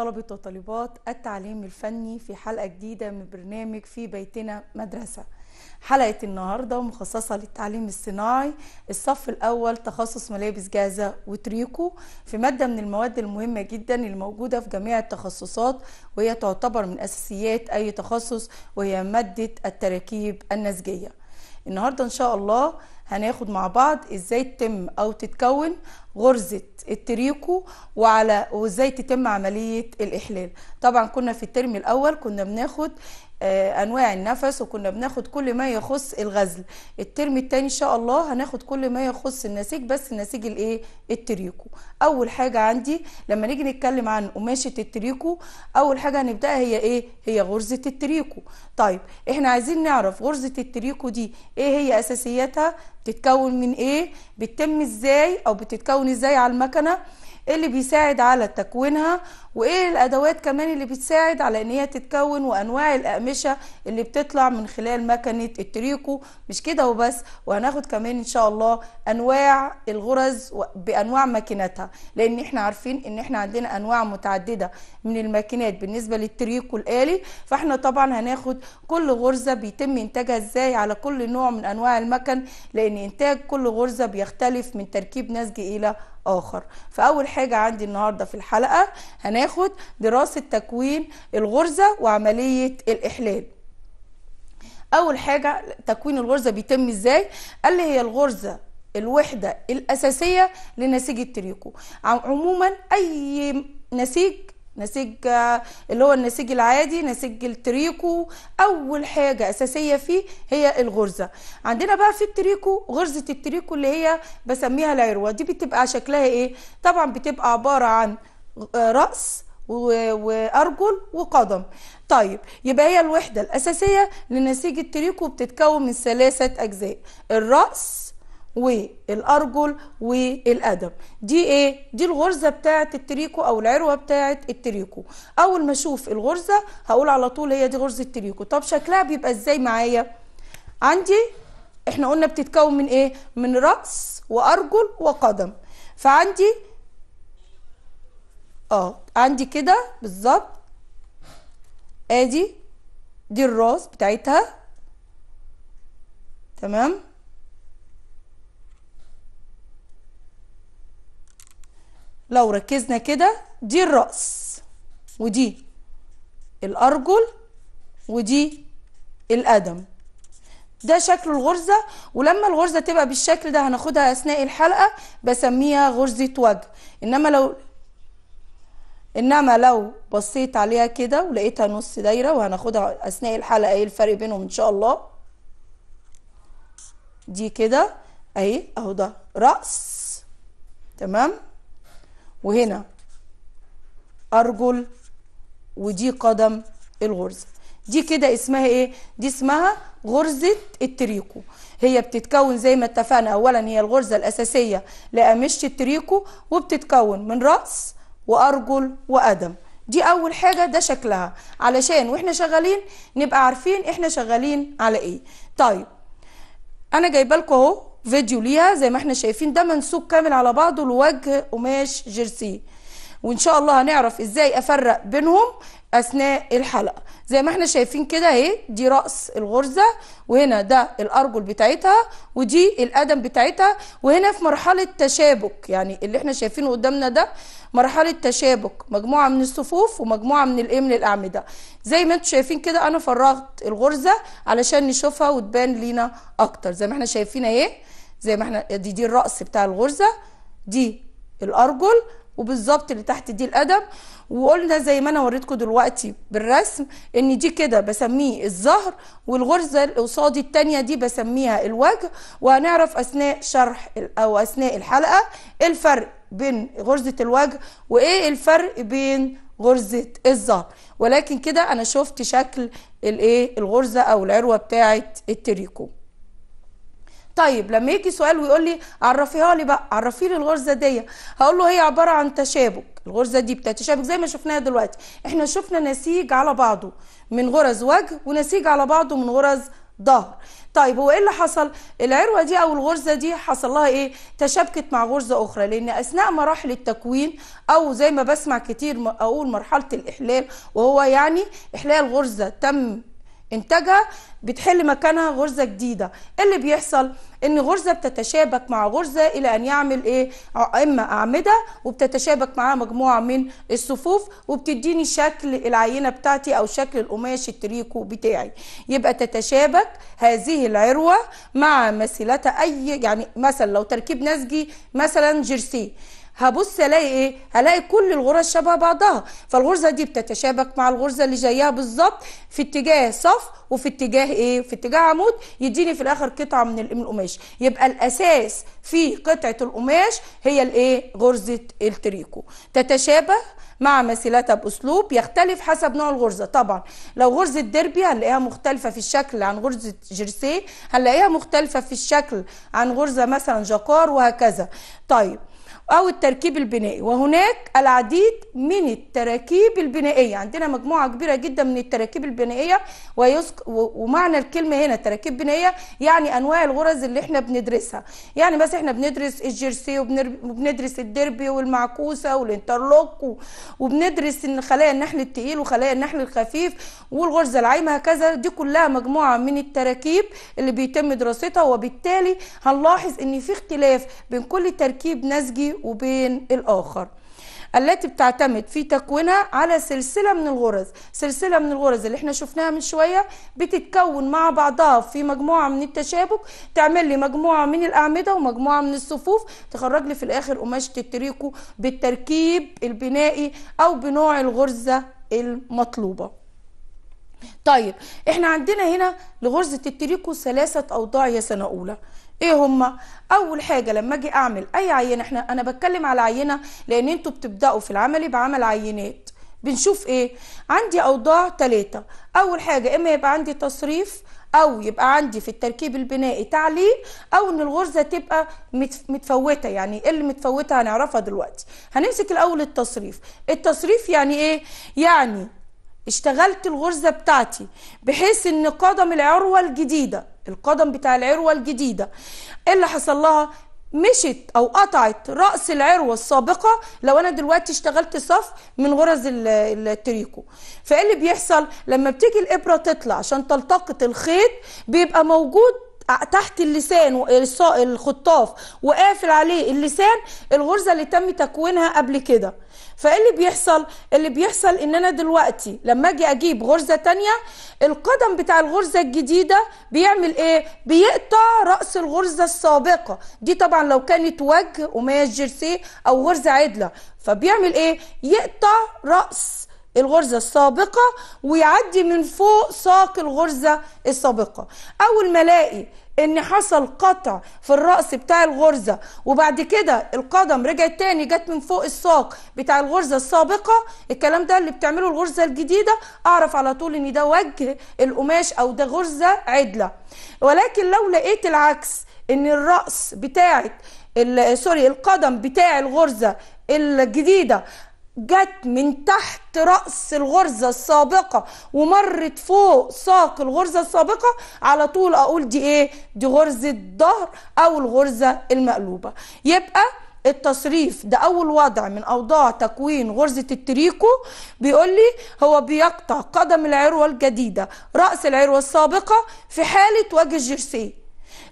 طلبة وطالبات التعليم الفني في حلقة جديدة من برنامج في بيتنا مدرسة حلقة النهاردة مخصصة للتعليم الصناعي الصف الأول تخصص ملابس جاهزة وتريكو في مادة من المواد المهمة جدا الموجودة في جميع التخصصات وهي تعتبر من أساسيات أي تخصص وهي مادة التراكيب النسجية النهاردة إن شاء الله هناخد مع بعض ازاي تتم او تتكون غرزة التريكو وعلى وازاي تتم عملية الاحلال طبعا كنا في الترم الاول كنا بناخد آه، انواع النفس وكنا بناخد كل ما يخص الغزل الترم الثاني ان شاء الله هناخد كل ما يخص النسيج بس النسيج الايه التريكو اول حاجه عندي لما نيجي نتكلم عن قماشه التريكو اول حاجه هنبداها هي ايه هي غرزه التريكو طيب احنا عايزين نعرف غرزه التريكو دي ايه هي اساسياتها بتتكون من ايه بتتم ازاي او بتتكون ازاي على المكنه اللي بيساعد على تكوينها وايه الادوات كمان اللي بتساعد على ان هي تتكون وانواع الاقمشه اللي بتطلع من خلال مكنه التريكو مش كده وبس وهناخد كمان ان شاء الله انواع الغرز بانواع ماكيناتها لان احنا عارفين ان احنا عندنا انواع متعدده من الماكينات بالنسبه للتريكو الالي فاحنا طبعا هناخد كل غرزه بيتم انتاجها ازاي على كل نوع من انواع المكن لان انتاج كل غرزه بيختلف من تركيب نسج الى اخر فاول حاجه عندي النهارده في الحلقه هنا هناخد دراسة تكوين الغرزة وعملية الإحلال أول حاجة تكوين الغرزة بيتم إزاي؟ قال لي هي الغرزة الوحدة الأساسية لنسيج التريكو عموما أي نسيج نسيج آه، اللي هو النسيج العادي نسيج التريكو اول حاجه اساسيه فيه هي الغرزه عندنا بقى في التريكو غرزه التريكو اللي هي بسميها العروه دي بتبقى شكلها ايه طبعا بتبقى عباره عن رأس وارجل وقدم طيب يبقى هي الوحده الاساسيه لنسيج التريكو بتتكون من ثلاثه اجزاء الراس والارجل والقدم دي ايه دي الغرزه بتاعه التريكو او العروه بتاعه التريكو اول ما اشوف الغرزه هقول على طول هي دي غرزه التريكو طب شكلها بيبقى ازاي معايا عندي احنا قلنا بتتكون من ايه من راس وارجل وقدم فعندي اه عندي كده بالظبط ادي دي الراس بتاعتها تمام لو ركزنا كده دي الراس ودي الارجل ودي القدم ده شكل الغرزة ولما الغرزة تبقى بالشكل ده هناخدها أثناء الحلقة بسميها غرزة وجه إنما لو انما لو بصيت عليها كده ولقيتها نص دايره وهناخدها اثناء الحلقه ايه الفرق بينهم ان شاء الله دي كده اهي اهو ده راس تمام وهنا ارجل ودي قدم الغرزه دي كده اسمها ايه دي اسمها غرزه التريكو هي بتتكون زي ما اتفقنا اولا هي الغرزه الاساسيه لقميشه التريكو وبتتكون من راس وارجل وقدم دي اول حاجه ده شكلها علشان واحنا شغالين نبقى عارفين احنا شغالين على ايه طيب انا جايبه لكم اهو فيديو ليها زي ما احنا شايفين ده منسوج كامل على بعضه لوجه قماش جيرسي وان شاء الله هنعرف ازاي افرق بينهم اثناء الحلقه زي ما احنا شايفين كده اهي دي راس الغرزه وهنا ده الارجل بتاعتها ودي القدم بتاعتها وهنا في مرحله تشابك يعني اللي احنا شايفينه قدامنا ده مرحله تشابك مجموعه من الصفوف ومجموعه من الايه من الاعمده زي ما انتم شايفين كده انا فرغت الغرزه علشان نشوفها وتبان لينا اكتر زي ما احنا شايفين اهي زي ما احنا دي دي الراس بتاع الغرزه دي الارجل وبالظبط اللي تحت دي القدم وقلنا زي ما انا وريتكم دلوقتي بالرسم ان دي كده بسميه الظهر والغرزه اللي قصادي الثانيه دي بسميها الوجه وهنعرف اثناء شرح او اثناء الحلقه ايه الفرق بين غرزه الوجه وايه الفرق بين غرزه الظهر ولكن كده انا شفت شكل الايه الغرزه او العروه بتاعه التريكو طيب لما يجي سؤال ويقول لي عرفيها لي بقى عرفي لي الغرزه دي هقول له هي عباره عن تشابك الغرزه دي بتتشابك زي ما شفناها دلوقتي احنا شفنا نسيج على بعضه من غرز وجه ونسيج على بعضه من غرز ظهر طيب هو ايه اللي حصل العروه دي او الغرزه دي حصل لها ايه تشابكت مع غرزه اخرى لان اثناء مراحل التكوين او زي ما بسمع كتير اقول مرحله الاحلال وهو يعني احلال غرزه تم انتاجها بتحل مكانها غرزه جديده ايه اللي بيحصل ان غرزه بتتشابك مع غرزه الى ان يعمل ايه اما اعمده وبتتشابك معاها مجموعه من الصفوف وبتديني شكل العينه بتاعتي او شكل القماش التريكو بتاعي يبقى تتشابك هذه العروه مع مثيلتها اي يعني مثلا لو تركيب نسجي مثلا جيرسي هبص الاقي ايه هلاقي كل الغرز شبه بعضها فالغرزه دي بتتشابك مع الغرزه اللي جايها بالظبط في اتجاه صف وفي اتجاه ايه في اتجاه عمود يديني في الاخر قطعه من القماش يبقى الاساس في قطعه القماش هي الايه غرزه التريكو تتشابه مع مثيلاتها باسلوب يختلف حسب نوع الغرزه طبعا لو غرزه ديربي هنلاقيها مختلفه في الشكل عن غرزه جيرسي هنلاقيها مختلفه في الشكل عن غرزه مثلا جاكار وهكذا طيب أو التركيب البنائي وهناك العديد من التراكيب البنائية عندنا مجموعة كبيرة جدا من التراكيب البنائية ويسك ومعنى الكلمة هنا تراكيب بنائية يعني أنواع الغرز اللي احنا بندرسها يعني بس احنا بندرس الجيرسي وبندرس الدربي والمعكوسة والانترلوك وبندرس خلايا النحل التقيل وخلايا النحل الخفيف والغرزة العايمة هكذا دي كلها مجموعة من التراكيب اللي بيتم دراستها وبالتالي هنلاحظ ان في اختلاف بين كل تركيب نسجي وبين الآخر التي بتعتمد في تكوينها على سلسلة من الغرز سلسلة من الغرز اللي احنا شفناها من شوية بتتكون مع بعضها في مجموعة من التشابك تعمل لي مجموعة من الأعمدة ومجموعة من الصفوف تخرج لي في الآخر قماشة التريكو بالتركيب البنائي أو بنوع الغرزة المطلوبة طيب احنا عندنا هنا لغرزة التريكو ثلاثة أوضاع يا سنة أولى ايه هما اول حاجه لما اجي اعمل اي عينه احنا انا بتكلم على عينه لان انتوا بتبداوا في العملي بعمل عينات بنشوف ايه عندي اوضاع ثلاثه اول حاجه اما يبقى عندي تصريف او يبقى عندي في التركيب البنائي تعليق او ان الغرزه تبقى متفوته يعني ايه اللي متفوته هنعرفها دلوقتي هنمسك الاول التصريف التصريف يعني ايه يعني اشتغلت الغرزه بتاعتي بحيث ان قدم العروه الجديده القدم بتاع العروة الجديدة ايه اللي حصل لها مشت او قطعت راس العروه السابقه لو انا دلوقتي اشتغلت صف من غرز التريكو فايه اللي بيحصل لما بتيجي الابره تطلع عشان تلتقط الخيط بيبقى موجود تحت اللسان الخطاف وقافل عليه اللسان الغرزه اللي تم تكوينها قبل كده فاللي اللي بيحصل اللي بيحصل ان انا دلوقتي لما اجي اجيب غرزه تانية القدم بتاع الغرزه الجديده بيعمل ايه بيقطع راس الغرزه السابقه دي طبعا لو كانت وجه قماش جيرسي او غرزه عدله فبيعمل ايه يقطع راس الغرزة السابقة ويعدي من فوق ساق الغرزة السابقة أول ما الاقي ان حصل قطع في الراس بتاع الغرزه وبعد كده القدم رجعت تاني جت من فوق الساق بتاع الغرزه السابقه الكلام ده اللي بتعمله الغرزه الجديده اعرف على طول ان ده وجه القماش او ده غرزه عدله ولكن لو لقيت العكس ان الراس بتاعت سوري القدم بتاع الغرزه الجديده جت من تحت رأس الغرزة السابقة ومرت فوق ساق الغرزة السابقة على طول أقول دي إيه؟ دي غرزة ظهر أو الغرزة المقلوبة يبقى التصريف ده أول وضع من أوضاع تكوين غرزة التريكو بيقول لي هو بيقطع قدم العروة الجديدة رأس العروة السابقة في حالة وجه الجرسيه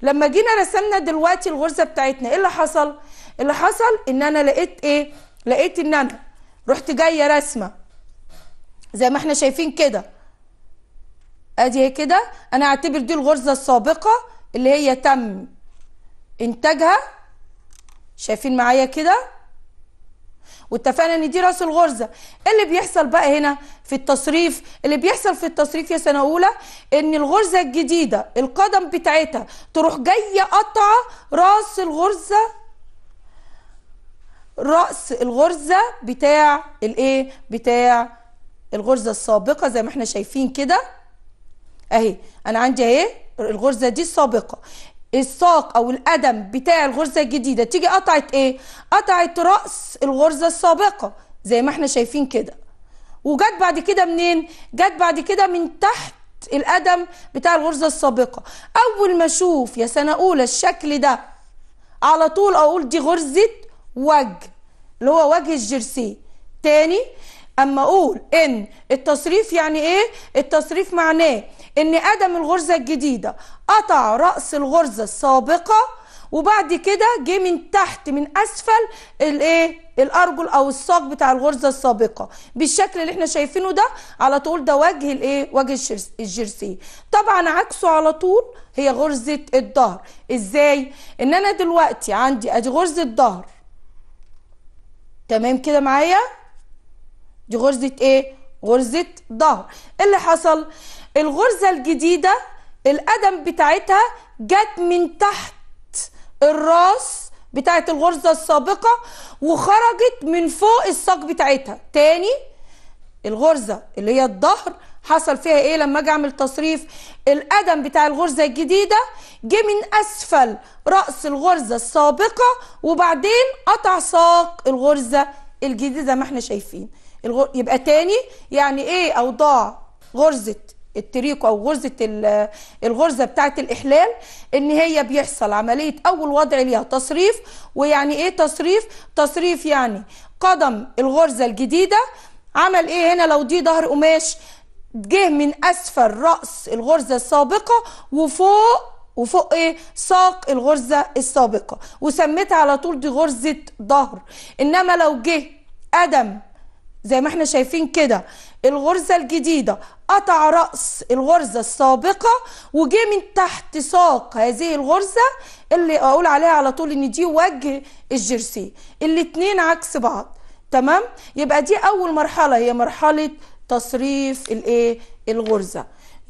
لما جينا رسمنا دلوقتي الغرزة بتاعتنا إيه اللي حصل؟ اللي حصل إن أنا لقيت إيه؟ لقيت إن أنا رحت جايه رسمه زي ما احنا شايفين كده ادي كده انا اعتبر دي الغرزه السابقه اللي هي تم انتاجها شايفين معايا كده واتفقنا ان دي راس الغرزه اللي بيحصل بقى هنا في التصريف اللي بيحصل في التصريف يا سنه اولى ان الغرزه الجديده القدم بتاعتها تروح جايه قطعه راس الغرزه راس الغرزه بتاع الايه بتاع الغرزه السابقه زي ما احنا شايفين كده اهي انا عندي اهي الغرزه دي السابقه الساق او القدم بتاع الغرزه الجديده تيجي قطعت ايه قطعت راس الغرزه السابقه زي ما احنا شايفين كده وجت بعد كده منين جت بعد كده من تحت القدم بتاع الغرزه السابقه اول ما اشوف يا سنه اولى الشكل ده على طول اقول دي غرزه وجه اللي هو وجه الجرسي تاني اما اقول ان التصريف يعني ايه التصريف معناه ان ادم الغرزه الجديده قطع راس الغرزه السابقه وبعد كده جه من تحت من اسفل الايه الارجل او الساق بتاع الغرزه السابقه بالشكل اللي احنا شايفينه ده على طول ده وجه الايه وجه الجرسي طبعا عكسه على طول هي غرزه الظهر ازاي ان انا دلوقتي عندي ادي غرزه ظهر تمام كده معايا دي غرزة ايه غرزة ظهر اللي حصل الغرزة الجديدة القدم بتاعتها جت من تحت الراس بتاعت الغرزة السابقة وخرجت من فوق الساق بتاعتها تاني الغرزة اللي هي الظهر حصل فيها ايه لما اجي اعمل تصريف القدم بتاع الغرزه الجديده جه من اسفل راس الغرزه السابقه وبعدين قطع ساق الغرزه الجديده زي ما احنا شايفين الغر... يبقى تاني يعني ايه اوضاع غرزه التريكو او غرزه الغرزه بتاعه الاحلال ان هي بيحصل عمليه اول وضع ليها تصريف ويعني ايه تصريف تصريف يعني قدم الغرزه الجديده عمل ايه هنا لو دي ظهر قماش جه من اسفل راس الغرزه السابقه وفوق وفوق ايه ساق الغرزه السابقه وسميتها على طول دي غرزه ظهر انما لو جه ادم زي ما احنا شايفين كده الغرزه الجديده قطع راس الغرزه السابقه وجه من تحت ساق هذه الغرزه اللي اقول عليها على طول ان دي وجه الجيرسي الاتنين عكس بعض تمام يبقى دي اول مرحله هي مرحله تصريف الايه الغرزه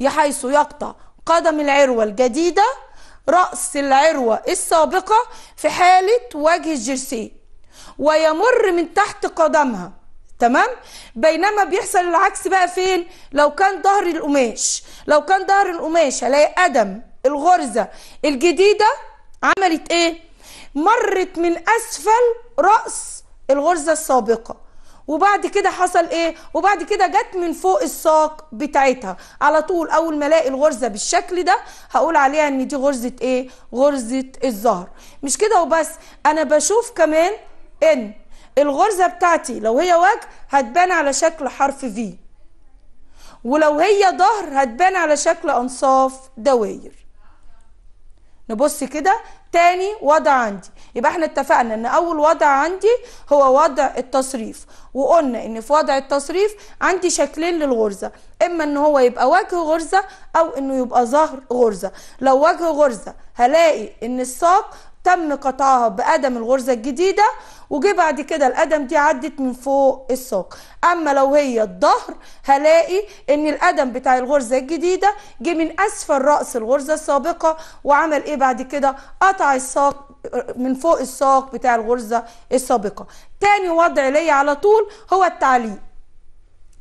حيث يقطع قدم العروه الجديده راس العروه السابقه في حاله وجه الجرسي ويمر من تحت قدمها تمام بينما بيحصل العكس بقى فين لو كان ظهر القماش لو كان ظهر القماش هلاقي قدم الغرزه الجديده عملت ايه مرت من اسفل راس الغرزه السابقه وبعد كده حصل ايه وبعد كده جت من فوق الساق بتاعتها على طول اول ما الاقي الغرزه بالشكل ده هقول عليها ان دي غرزه ايه غرزه الزهر مش كده وبس انا بشوف كمان ان الغرزه بتاعتي لو هي وجه هتبان على شكل حرف في ولو هي ظهر هتبان على شكل انصاف دواير نبص كده تاني وضع عندي يبقى احنا اتفقنا ان اول وضع عندي هو وضع التصريف وقلنا ان في وضع التصريف عندي شكلين للغرزه اما ان هو يبقى وجه غرزه او انه يبقى ظهر غرزه لو وجه غرزه هلاقي ان الساق تم قطعها بقدم الغرزه الجديده وجي بعد كده القدم دي عدت من فوق الساق اما لو هي الظهر هلاقي ان القدم بتاع الغرزه الجديده جه من اسفل راس الغرزه السابقه وعمل ايه بعد كده قطع الساق من فوق الساق بتاع الغرزة السابقة تاني وضع ليا على طول هو التعليق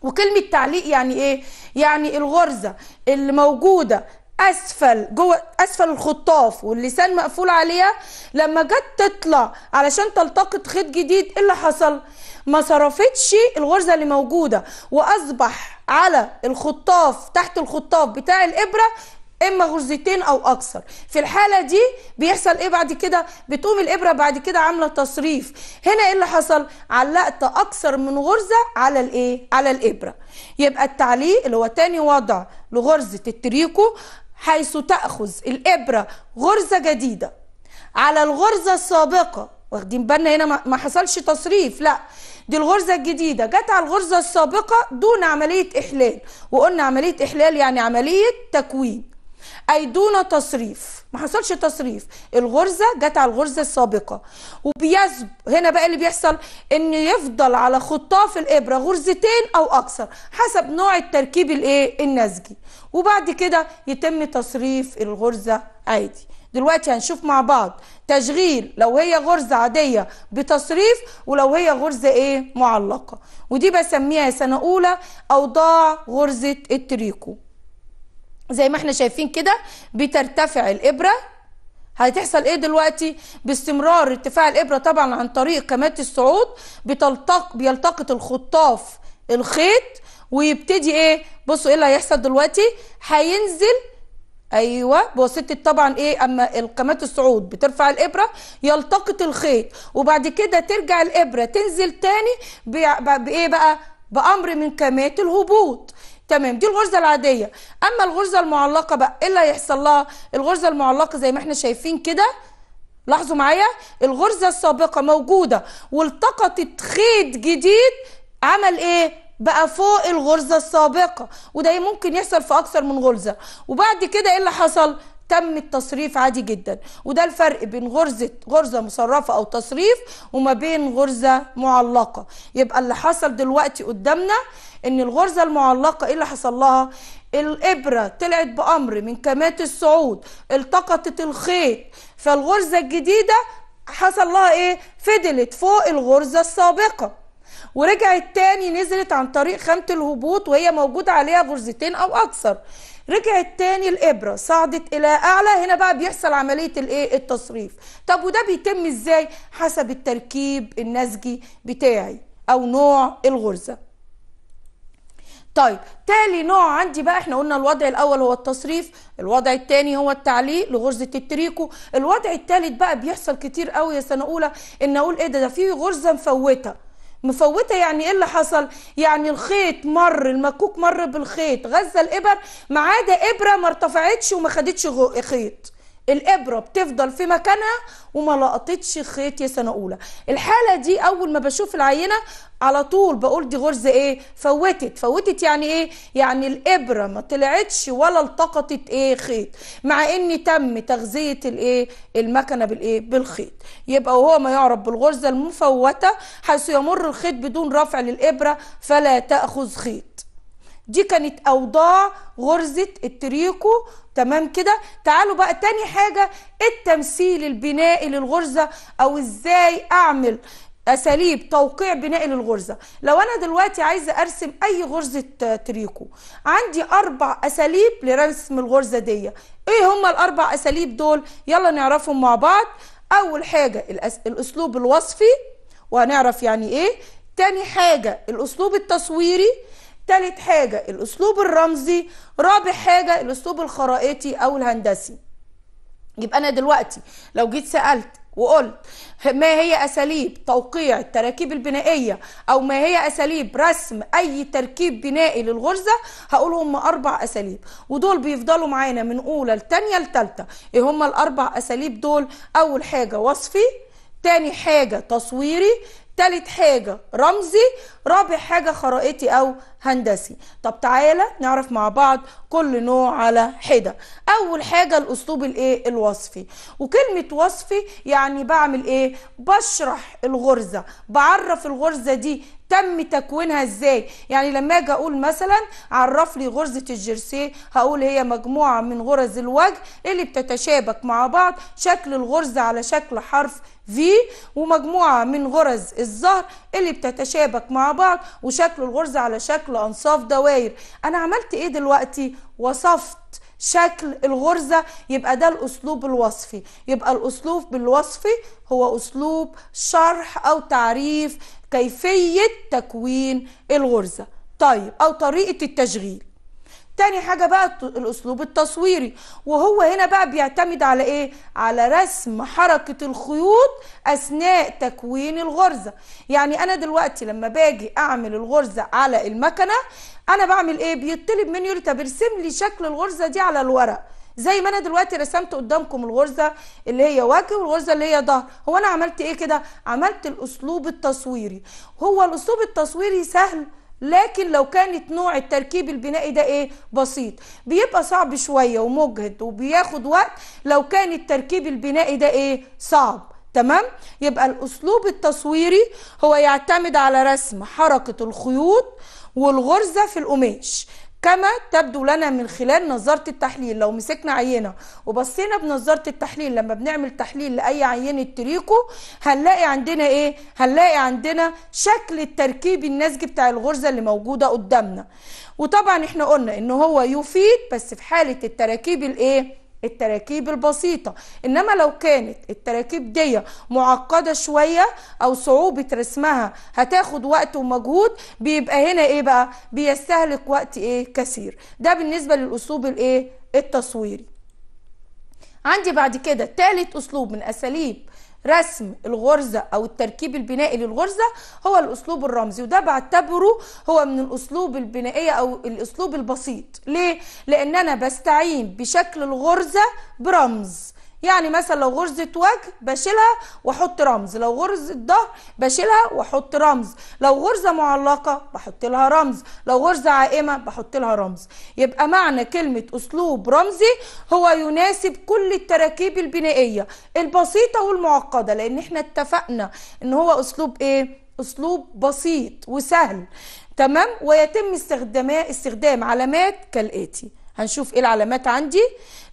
وكلمة تعليق يعني ايه يعني الغرزة اللي موجودة اسفل جوه اسفل الخطاف واللسان مقفول عليها لما جت تطلع علشان تلتقط خيط جديد ايه اللي حصل ما صرفتش الغرزه اللي موجوده واصبح على الخطاف تحت الخطاف بتاع الابره اما غرزتين او اكثر في الحاله دي بيحصل ايه بعد كده بتقوم الابره بعد كده عامله تصريف هنا ايه اللي حصل علقت اكثر من غرزه على الايه على الابره يبقى التعليق اللي هو تاني وضع لغرزه التريكو حيث تاخذ الابره غرزه جديده على الغرزه السابقه واخدين بالنا هنا ما حصلش تصريف لا دي الغرزه الجديده جت على الغرزه السابقه دون عمليه احلال وقلنا عمليه احلال يعني عمليه تكوين اي دون تصريف ما حصلش تصريف الغرزه جت على الغرزه السابقه وبيزب هنا بقى اللي بيحصل ان يفضل على خطاف الابره غرزتين او اكثر حسب نوع التركيب الايه النسجي وبعد كده يتم تصريف الغرزه عادي دلوقتي هنشوف مع بعض تشغيل لو هي غرزة عادية بتصريف ولو هي غرزة ايه معلقة ودي بسميها سنة اولى اوضاع غرزة التريكو زي ما احنا شايفين كده بترتفع الابره هتحصل ايه دلوقتي باستمرار ارتفاع الابره طبعا عن طريق كمات الصعود بتلتق بيلتقط الخطاف الخيط ويبتدي ايه بصوا ايه اللي هيحصل دلوقتي هينزل ايوه بواسطه طبعا ايه اما القامات الصعود بترفع الابره يلتقط الخيط وبعد كده ترجع الابره تنزل تاني بايه بقى بامر من كمات الهبوط تمام دي الغرزه العاديه اما الغرزه المعلقه بقى ايه اللي هيحصل لها الغرزه المعلقه زي ما احنا شايفين كده لاحظوا معايا الغرزه السابقه موجوده والتقطت خيط جديد عمل ايه بقى فوق الغرزه السابقه وده ممكن يحصل في اكثر من غرزه وبعد كده ايه اللي حصل تم التصريف عادي جدا وده الفرق بين غرزة غرزة مصرفة أو تصريف وما بين غرزة معلقة يبقى اللي حصل دلوقتي قدامنا إن الغرزة المعلقة إيه اللي حصل لها الإبرة طلعت بأمر من كمات الصعود التقطت الخيط فالغرزة الجديدة حصل لها إيه فضلت فوق الغرزة السابقة ورجعت تاني نزلت عن طريق خامة الهبوط وهي موجوده عليها غرزتين أو أكثر رجعت تاني الابره صعدت الى اعلى هنا بقى بيحصل عمليه الايه التصريف طب وده بيتم ازاي حسب التركيب النسجي بتاعي او نوع الغرزه طيب تالي نوع عندي بقى احنا قلنا الوضع الاول هو التصريف الوضع الثاني هو التعليق لغرزه التريكو الوضع الثالث بقى بيحصل كتير قوي يا سنه اولى ان اقول ايه ده ده في غرزه مفوته مفوته يعني ايه اللي حصل يعني الخيط مر المكوك مر بالخيط غزه الابر ما عدا ابره ما ارتفعتش وما خدتش خيط الابره بتفضل في مكانها وما لقطتش خيط يا سنه اولى الحاله دي اول ما بشوف العينه على طول بقول دي غرزه ايه فوتت فوتت يعني ايه يعني الابره ما طلعتش ولا التقطت ايه خيط مع ان تم تغذيه الايه المكنه بالايه بالخيط يبقى وهو ما يعرف بالغرزه المفوته حيث يمر الخيط بدون رفع للابره فلا تاخذ خيط دي كانت اوضاع غرزه التريكو تمام كده تعالوا بقى تاني حاجه التمثيل البنائي للغرزه او ازاي اعمل اساليب توقيع بنائي للغرزه لو انا دلوقتي عايزه ارسم اي غرزه تريكو عندي اربع اساليب لرسم الغرزه دي ايه هما الاربع اساليب دول يلا نعرفهم مع بعض اول حاجه الأس... الاسلوب الوصفي وهنعرف يعني ايه تاني حاجه الاسلوب التصويري تالت حاجة الأسلوب الرمزي رابع حاجة الأسلوب الخرائطي أو الهندسي يبقى أنا دلوقتي لو جيت سألت وقلت ما هي أساليب توقيع التراكيب البنائية أو ما هي أساليب رسم أي تركيب بنائي للغرزة هقول هم أربع أساليب ودول بيفضلوا معانا من أولى لتانية لتالتة إيه هم الأربع أساليب دول أول حاجة وصفي تاني حاجة تصويري تالت حاجة رمزي رابع حاجة خرائطي أو هندسي طب تعالى نعرف مع بعض كل نوع على حدة أول حاجة الأسلوب الإيه الوصفي وكلمة وصفي يعني بعمل إيه بشرح الغرزة بعرف الغرزة دي تم تكوينها ازاي يعني لما اجي اقول مثلا عرف لي غرزه الجرسيه هقول هي مجموعه من غرز الوجه اللي بتتشابك مع بعض شكل الغرزه على شكل حرف في ومجموعة من غرز الظهر اللي بتتشابك مع بعض وشكل الغرزة على شكل أنصاف دوائر أنا عملت إيه دلوقتي؟ وصفت شكل الغرزة يبقى ده الأسلوب الوصفي يبقى الأسلوب الوصفي هو أسلوب شرح أو تعريف كيفية تكوين الغرزة طيب أو طريقة التشغيل تاني حاجة بقى الأسلوب التصويري وهو هنا بقى بيعتمد على إيه؟ على رسم حركة الخيوط أثناء تكوين الغرزة يعني أنا دلوقتي لما باجي أعمل الغرزة على المكنة أنا بعمل إيه؟ بيطلب مني يقول طب ارسم لي شكل الغرزة دي على الورق زي ما انا دلوقتي رسمت قدامكم الغرزه اللي هي وجه والغرزه اللي هي ظهر هو انا عملت ايه كده عملت الاسلوب التصويري هو الاسلوب التصويري سهل لكن لو كانت نوع التركيب البنائي ده ايه بسيط بيبقى صعب شوية ومجهد وبياخد وقت لو كان التركيب البنائي ده ايه صعب تمام يبقى الاسلوب التصويري هو يعتمد على رسم حركة الخيوط والغرزة في القماش كما تبدو لنا من خلال نظاره التحليل لو مسكنا عينه وبصينا بنظاره التحليل لما بنعمل تحليل لاي عينه تريكو هنلاقي عندنا ايه هنلاقي عندنا شكل التركيب النسج بتاع الغرزه اللي موجوده قدامنا وطبعا احنا قلنا ان هو يفيد بس في حاله التراكيب الايه التراكيب البسيطه انما لو كانت التراكيب دي معقده شويه او صعوبه رسمها هتاخد وقت ومجهود بيبقى هنا ايه بقى بيستهلك وقت ايه كثير ده بالنسبه للاسلوب الايه التصويري عندي بعد كده تالت اسلوب من اساليب رسم الغرزة أو التركيب البنائي للغرزة هو الأسلوب الرمزي وده بعتبره هو من الأسلوب البنائية أو الأسلوب البسيط ليه؟ لأن أنا بستعين بشكل الغرزة برمز يعني مثلا لو غرزة وجه بشيلها واحط رمز لو غرزة ظهر بشيلها واحط رمز لو غرزة معلقة بحط لها رمز لو غرزة عائمة بحط لها رمز يبقى معنى كلمة أسلوب رمزي هو يناسب كل التراكيب البنائية البسيطة والمعقدة لأن احنا اتفقنا ان هو أسلوب ايه؟ أسلوب بسيط وسهل تمام ويتم استخدام استخدام علامات كالآتي هنشوف ايه العلامات عندي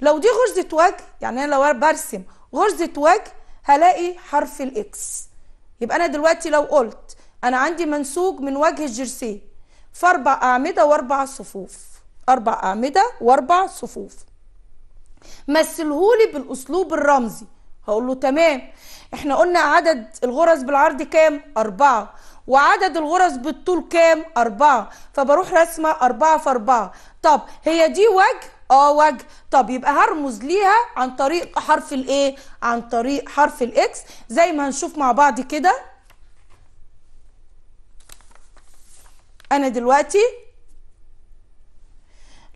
لو دي غرزه وجه يعني انا لو برسم غرزه وجه هلاقي حرف الاكس يبقى انا دلوقتي لو قلت انا عندي منسوج من وجه الجرسيه في اربع اعمده واربع صفوف اربع اعمده واربع صفوف مثلهولي بالاسلوب الرمزي هقول له تمام احنا قلنا عدد الغرز بالعرض كام اربعه وعدد الغرز بالطول كام أربعة فبروح رسمة أربعة في أربعة طب هي دي وجه اه وجه طب يبقى هرمز ليها عن طريق حرف الايه عن طريق حرف الاكس زي ما هنشوف مع بعض كده انا دلوقتي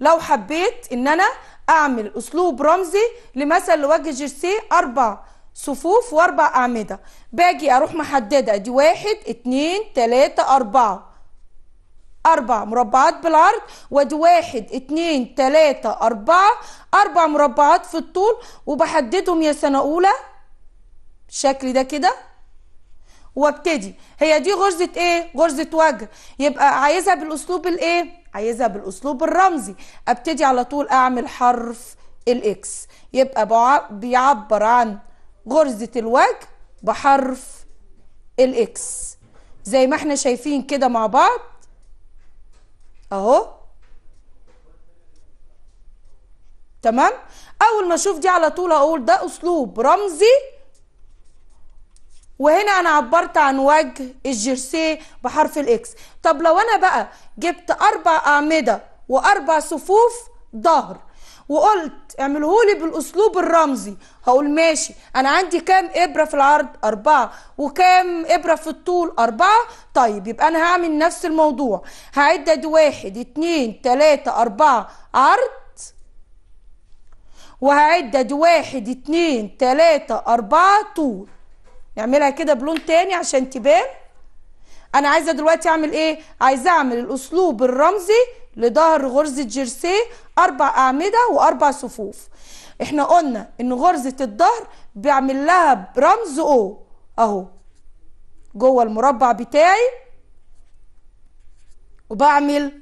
لو حبيت ان انا اعمل اسلوب رمزي لمثل لوجه جيرسي اربعه صفوف واربع اعمده باجي اروح محدده دي واحد اتنين تلاته اربعه اربع مربعات بالعرض وادي واحد اتنين تلاته اربعه اربع مربعات في الطول وبحددهم يا سنه اولى بالشكل ده كده وابتدي هي دي غرزه ايه غرزه وجه يبقى عايزها بالاسلوب الايه عايزها بالاسلوب الرمزي ابتدي على طول اعمل حرف الاكس يبقى بيعبر عن غرزة الوجه بحرف الاكس زي ما احنا شايفين كده مع بعض اهو تمام اول ما اشوف دي على طول اقول ده اسلوب رمزي وهنا انا عبرت عن وجه الجيرسيه بحرف الاكس طب لو انا بقى جبت اربع اعمده واربع صفوف ظهر وقلت اعملهولي بالاسلوب الرمزي هقول ماشي انا عندي كام ابره في العرض اربعه وكام ابره في الطول اربعه طيب يبقى انا هعمل نفس الموضوع هعدد واحد اتنين تلاته اربعه عرض وهعدد واحد اتنين تلاته اربعه طول نعملها كده بلون تاني عشان تبان انا عايزه دلوقتي اعمل ايه عايزه اعمل الاسلوب الرمزي لظهر غرزه جيرسيه اربع اعمده واربع صفوف احنا قلنا ان غرزه الظهر بعمل لها برمز او اهو جوه المربع بتاعي وبعمل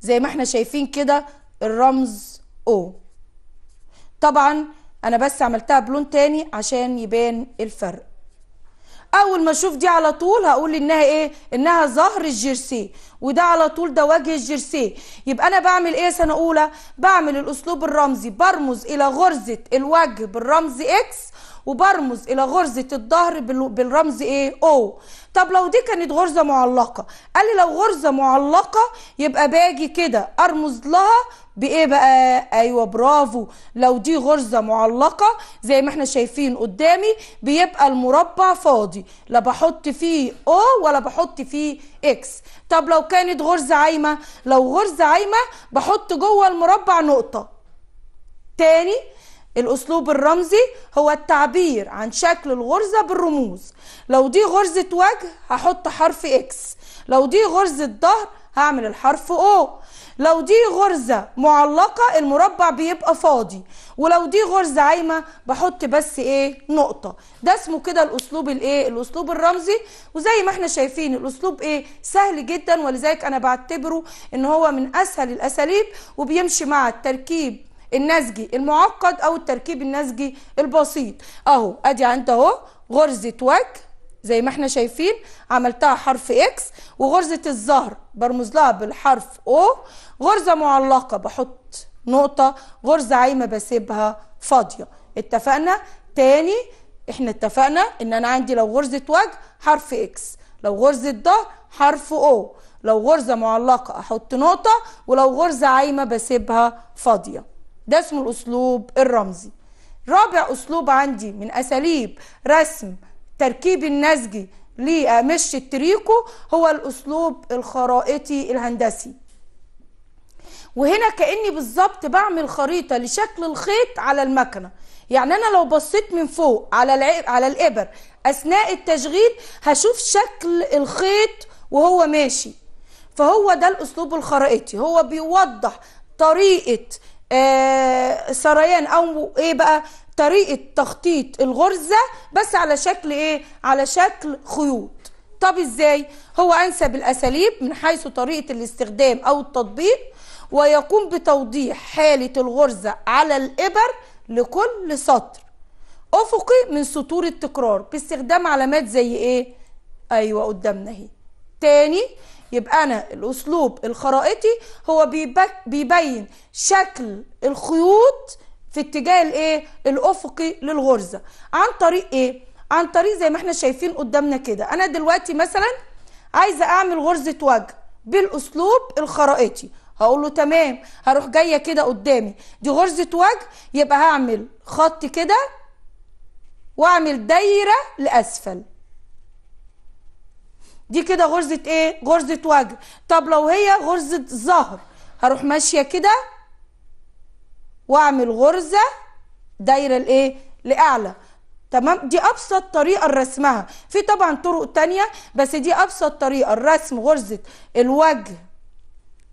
زي ما احنا شايفين كده الرمز او طبعا انا بس عملتها بلون تاني عشان يبان الفرق اول ما اشوف دي على طول هقول انها ايه انها ظهر الجرسي وده على طول ده وجه الجرسي يبقى انا بعمل ايه سنه اولى بعمل الاسلوب الرمزي برمز الى غرزه الوجه بالرمز اكس وبرمز الى غرزه الظهر بالرمز ايه او طب لو دي كانت غرزه معلقه قال لي لو غرزه معلقه يبقى باجي كده ارمز لها بايه بقى ايوه برافو لو دي غرزه معلقه زي ما احنا شايفين قدامي بيبقى المربع فاضي لا بحط فيه او ولا بحط فيه اكس طب لو كانت غرزه عايمه لو غرزه عايمه بحط جوه المربع نقطه تاني الأسلوب الرمزي هو التعبير عن شكل الغرزة بالرموز لو دي غرزة وجه هحط حرف إكس لو دي غرزة ظهر هعمل الحرف O لو دي غرزة معلقة المربع بيبقى فاضي ولو دي غرزة عايمة بحط بس ايه نقطة ده اسمه كده الاسلوب الايه الاسلوب الرمزي وزي ما احنا شايفين الاسلوب ايه سهل جدا ولذلك انا بعتبره ان هو من اسهل الاساليب وبيمشي مع التركيب النسجي المعقد او التركيب النسجي البسيط اهو ادي عند اهو غرزه وجه زي ما احنا شايفين عملتها حرف اكس وغرزه الظهر برمز لها بالحرف او غرزه معلقه بحط نقطه غرزه عايمه بسيبها فاضيه اتفقنا تاني احنا اتفقنا ان انا عندي لو غرزه وجه حرف اكس لو غرزه ظهر حرف او لو غرزه معلقه احط نقطه ولو غرزه عايمه بسيبها فاضيه ده اسمه الاسلوب الرمزي رابع اسلوب عندي من اساليب رسم تركيب النسج لقماش التريكو هو الاسلوب الخرائطي الهندسي وهنا كاني بالظبط بعمل خريطه لشكل الخيط على المكنه يعني انا لو بصيت من فوق على على الابر اثناء التشغيل هشوف شكل الخيط وهو ماشي فهو ده الاسلوب الخرائطي هو بيوضح طريقه آه، سريان او ايه بقى طريقه تخطيط الغرزه بس على شكل ايه على شكل خيوط طب ازاي هو انسب الاساليب من حيث طريقه الاستخدام او التطبيق ويقوم بتوضيح حاله الغرزه على الابر لكل سطر افقي من سطور التكرار باستخدام علامات زي ايه ايوه قدامنا اهي تاني يبقى انا الاسلوب الخرائطي هو بيبين شكل الخيوط في اتجاه الايه الافقي للغرزه عن طريق ايه عن طريق زي ما احنا شايفين قدامنا كده انا دلوقتي مثلا عايزه اعمل غرزه وجه بالاسلوب الخرائطي هقول له تمام هروح جايه كده قدامي دي غرزه وجه يبقى هعمل خط كده واعمل دايره لاسفل دي كده غرزه ايه غرزه وجه طب لو هي غرزه ظهر هروح ماشيه كده واعمل غرزه دايره لايه لاعلى تمام دي ابسط طريقه لرسمها في طبعا طرق تانية بس دي ابسط طريقه لرسم غرزه الوجه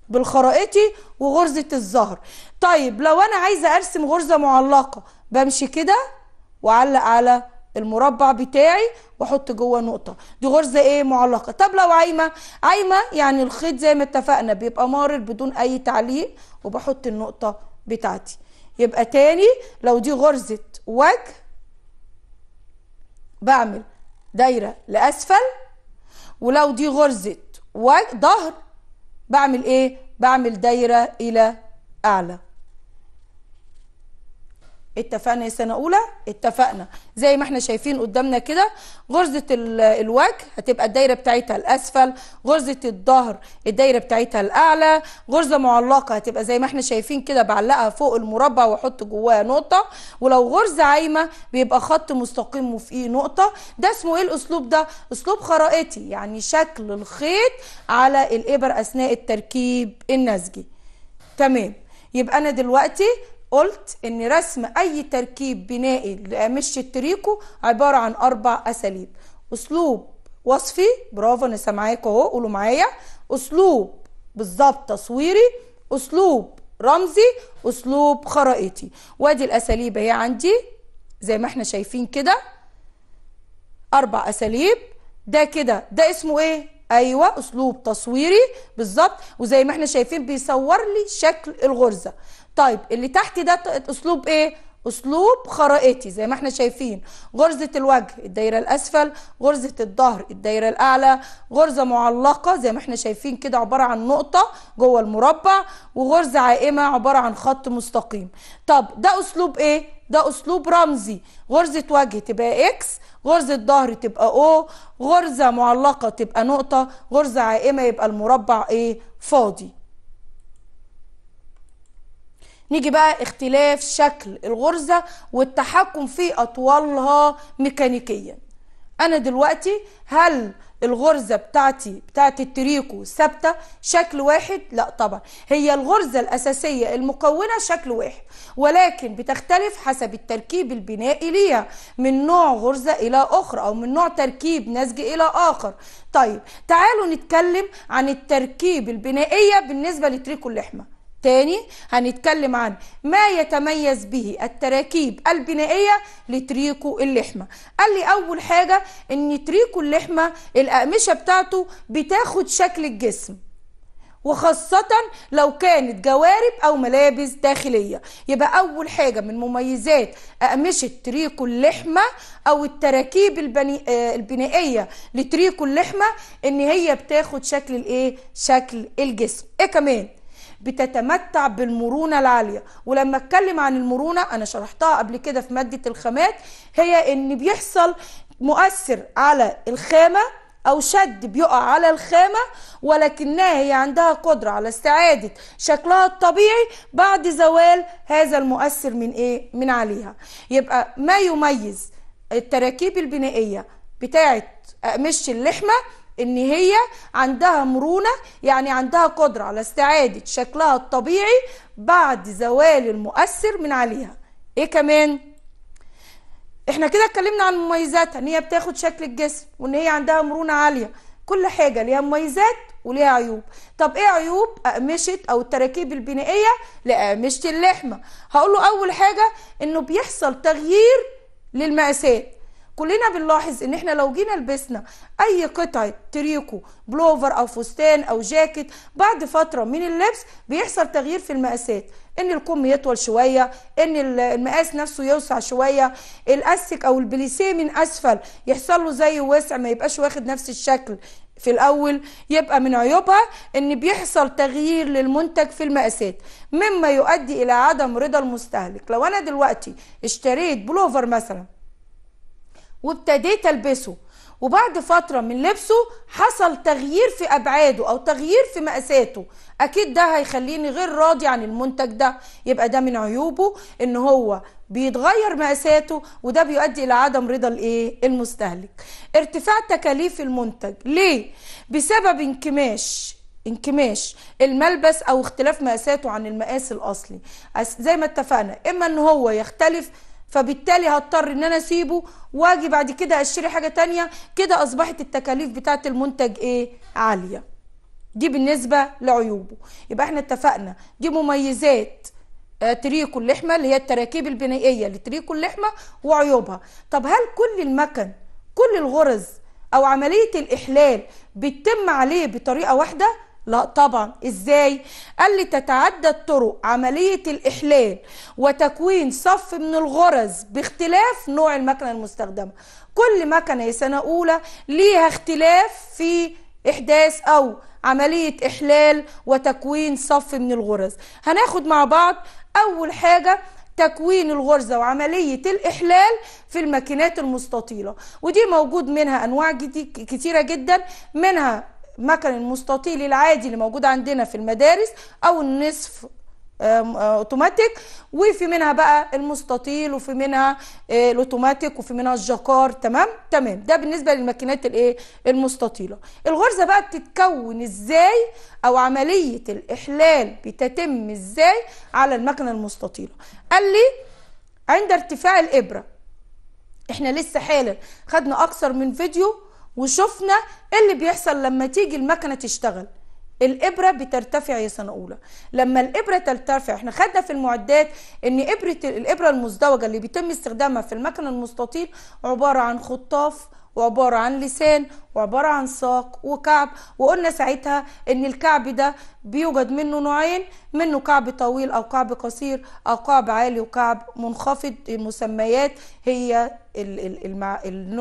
بالخرائطي وغرزه الظهر طيب لو انا عايزه ارسم غرزه معلقه بمشي كده واعلق على المربع بتاعي واحط جوه نقطه دي غرزه ايه معلقه طب لو عايمه عايمه يعني الخيط زي ما اتفقنا بيبقى مارر بدون اي تعليق وبحط النقطه بتاعتي يبقى تاني لو دي غرزه وجه بعمل دايره لاسفل ولو دي غرزه وجه ظهر بعمل ايه بعمل دايره الى اعلى اتفقنا سنه اولى اتفقنا زي ما احنا شايفين قدامنا كده غرزه الوجه هتبقى الدايره بتاعتها الاسفل غرزه الظهر الدايره بتاعتها الاعلى غرزه معلقه هتبقى زي ما احنا شايفين كده بعلقها فوق المربع واحط جواها نقطه ولو غرزه عايمه بيبقى خط مستقيم وفيه نقطه ده اسمه ايه الاسلوب ده اسلوب خرائطي يعني شكل الخيط على الابر اثناء التركيب النسجي تمام يبقى انا دلوقتي قلت ان رسم اي تركيب بنائي لقماش التريكو عباره عن اربع اساليب اسلوب وصفي برافو انا سامعاكوا اهو قولوا معايا اسلوب بالظبط تصويري اسلوب رمزي اسلوب خرائطي وادي الاساليب اهي عندي زي ما احنا شايفين كده اربع اساليب ده كده ده اسمه ايه ايوه اسلوب تصويري بالظبط وزي ما احنا شايفين بيصور لي شكل الغرزه طيب اللي تحت ده اسلوب ايه اسلوب خرائطي زي ما احنا شايفين غرزه الوجه الدايره الاسفل غرزه الظهر الدايره الاعلى غرزه معلقه زي ما احنا شايفين كده عباره عن نقطه جوه المربع وغرزه عائمه عباره عن خط مستقيم طب ده اسلوب ايه ده اسلوب رمزي غرزه وجه تبقى اكس غرزه ظهر تبقى او غرزه معلقه تبقى نقطه غرزه عائمه يبقى المربع ايه فاضي نيجي بقى اختلاف شكل الغرزه والتحكم في اطوالها ميكانيكيا انا دلوقتي هل الغرزه بتاعتي بتاعت التريكو ثابته شكل واحد لا طبعا هي الغرزه الاساسيه المكونه شكل واحد ولكن بتختلف حسب التركيب البنائي ليها من نوع غرزه الى اخرى او من نوع تركيب نسج الى اخر طيب تعالوا نتكلم عن التركيب البنائيه بالنسبه لتريكو اللحمه تاني هنتكلم عن ما يتميز به التراكيب البنائية لتريكو اللحمة قال لي أول حاجة إن تريكو اللحمة الأقمشة بتاعته بتاخد شكل الجسم وخاصة لو كانت جوارب أو ملابس داخلية يبقى أول حاجة من مميزات أقمشة تريكو اللحمة أو التراكيب آه، البنائية لتريكو اللحمة إن هي بتاخد شكل الإيه؟ شكل الجسم إيه كمان؟ بتتمتع بالمرونة العالية ولما اتكلم عن المرونة انا شرحتها قبل كده في مادة الخامات هي ان بيحصل مؤثر على الخامة او شد بيقع على الخامه ولكنها هي عندها قدره على استعاده شكلها الطبيعي بعد زوال هذا المؤثر من ايه من عليها يبقى ما يميز التراكيب البنائيه بتاعه اقمشه اللحمه ان هي عندها مرونه يعني عندها قدره على استعاده شكلها الطبيعي بعد زوال المؤثر من عليها ايه كمان احنا كده اتكلمنا عن مميزاتها ان هي بتاخد شكل الجسم وان هي عندها مرونه عاليه كل حاجه ليها مميزات وليها عيوب طب ايه عيوب اقمشه او التراكيب البنائيه لاقمشه اللحمه هقول له اول حاجه انه بيحصل تغيير للمقاسات كلنا بنلاحظ ان احنا لو جينا لبسنا اي قطعه تريكو بلوفر او فستان او جاكيت بعد فتره من اللبس بيحصل تغيير في المقاسات ان الكم يطول شويه ان المقاس نفسه يوسع شويه الاسك او البليسيه من اسفل يحصل له زي وسع ما يبقاش واخد نفس الشكل في الاول يبقى من عيوبها ان بيحصل تغيير للمنتج في المقاسات مما يؤدي الى عدم رضا المستهلك لو انا دلوقتي اشتريت بلوفر مثلا وابتديت البسه وبعد فتره من لبسه حصل تغيير في ابعاده او تغيير في مقاساته اكيد ده هيخليني غير راضي عن المنتج ده يبقى ده من عيوبه ان هو بيتغير مقاساته وده بيؤدي الى عدم رضا الايه المستهلك ارتفاع تكاليف المنتج ليه بسبب انكماش انكماش الملبس او اختلاف مقاساته عن المقاس الاصلي زي ما اتفقنا اما ان هو يختلف فبالتالي هضطر ان انا اسيبه واجي بعد كده اشتري حاجه تانية كده اصبحت التكاليف بتاعه المنتج ايه عاليه دي بالنسبه لعيوبه يبقى احنا اتفقنا دي مميزات آه، تريكو اللحمه اللي هي التراكيب البنائيه لتريكو اللحمه وعيوبها طب هل كل المكن كل الغرز او عمليه الاحلال بتتم عليه بطريقه واحده لا طبعا ازاي قال لي تتعدى الطرق عملية الإحلال وتكوين صف من الغرز باختلاف نوع المكنة المستخدمة كل مكنة سنة أولى ليها اختلاف في إحداث أو عملية إحلال وتكوين صف من الغرز هناخد مع بعض أول حاجة تكوين الغرزة وعملية الإحلال في الماكينات المستطيلة ودي موجود منها أنواع كتيرة جدا منها المكن المستطيل العادي اللي موجود عندنا في المدارس او النصف آه، اوتوماتيك وفي منها بقى المستطيل وفي منها آه، الاوتوماتيك وفي منها الجكار تمام تمام ده بالنسبه للماكينات الايه المستطيله الغرزه بقى بتتكون ازاي او عمليه الاحلال بتتم ازاي على المكنه المستطيله قال لي عند ارتفاع الابره احنا لسه حالا خدنا اكثر من فيديو وشفنا اللي بيحصل لما تيجي المكنه تشتغل الابره بترتفع يا سنه اولى لما الابره ترتفع احنا خدنا في المعدات ان ابره الابره المزدوجه اللي بيتم استخدامها في المكن المستطيل عباره عن خطاف وعبارة عن لسان وعبارة عن ساق وكعب وقلنا ساعتها ان الكعب ده بيوجد منه نوعين منه كعب طويل او كعب قصير او كعب عالي وكعب منخفض المسميات هي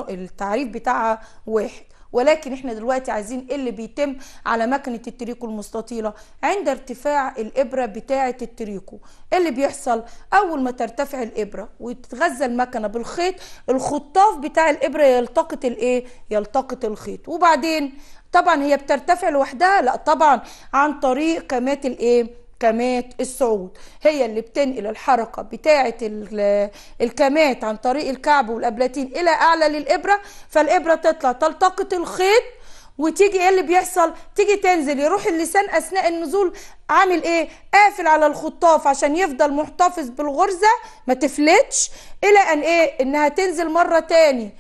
التعريف بتاعها واحد ولكن احنا دلوقتي عايزين ايه اللي بيتم على مكنه التريكو المستطيله عند ارتفاع الابره بتاعه التريكو إيه اللي بيحصل اول ما ترتفع الابره وتتغذى المكنه بالخيط الخطاف بتاع الابره يلتقط الايه يلتقط الخيط وبعدين طبعا هي بترتفع لوحدها لا طبعا عن طريق كمات الايه كمات الصعود هي اللي بتنقل الحركة بتاعة الكمات عن طريق الكعب والأبلاتين إلى أعلى للإبرة فالإبرة تطلع تلتقط الخيط وتيجي ايه اللي بيحصل تيجي تنزل يروح اللسان اثناء النزول عامل ايه قافل على الخطاف عشان يفضل محتفظ بالغرزه ما تفلتش الى ان ايه انها تنزل مره تاني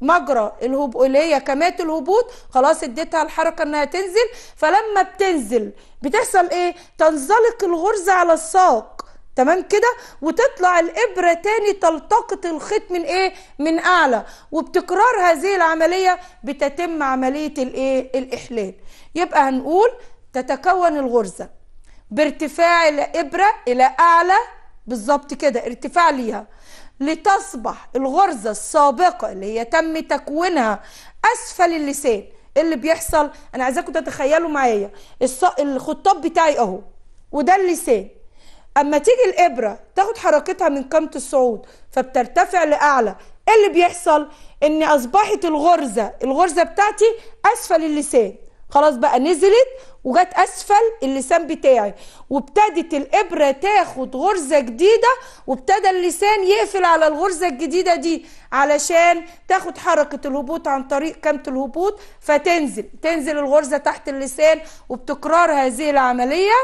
مجرى الهبوط اللي هي كمات الهبوط خلاص اديتها الحركه انها تنزل فلما بتنزل بتحصل ايه تنزلق الغرزه على الساق تمام كده وتطلع الابره تاني تلتقط الخيط من ايه من اعلى وبتكرار هذه العمليه بتتم عمليه الايه الاحلال يبقى هنقول تتكون الغرزه بارتفاع الابره الى اعلى بالظبط كده ارتفاع ليها لتصبح الغرزة السابقة اللي هي تم تكوينها أسفل اللسان اللي بيحصل أنا عايزاكم تتخيلوا معايا الخطاب بتاعي أهو وده اللسان اما تيجي الابره تاخد حركتها من قامه الصعود فبترتفع لاعلى ايه اللي بيحصل ان اصبحت الغرزه الغرزه بتاعتي اسفل اللسان خلاص بقى نزلت وجت اسفل اللسان بتاعي وابتدت الابره تاخد غرزه جديده وابتدى اللسان يقفل على الغرزه الجديده دي علشان تاخد حركه الهبوط عن طريق كامه الهبوط فتنزل تنزل الغرزه تحت اللسان وبتكرار هذه العمليه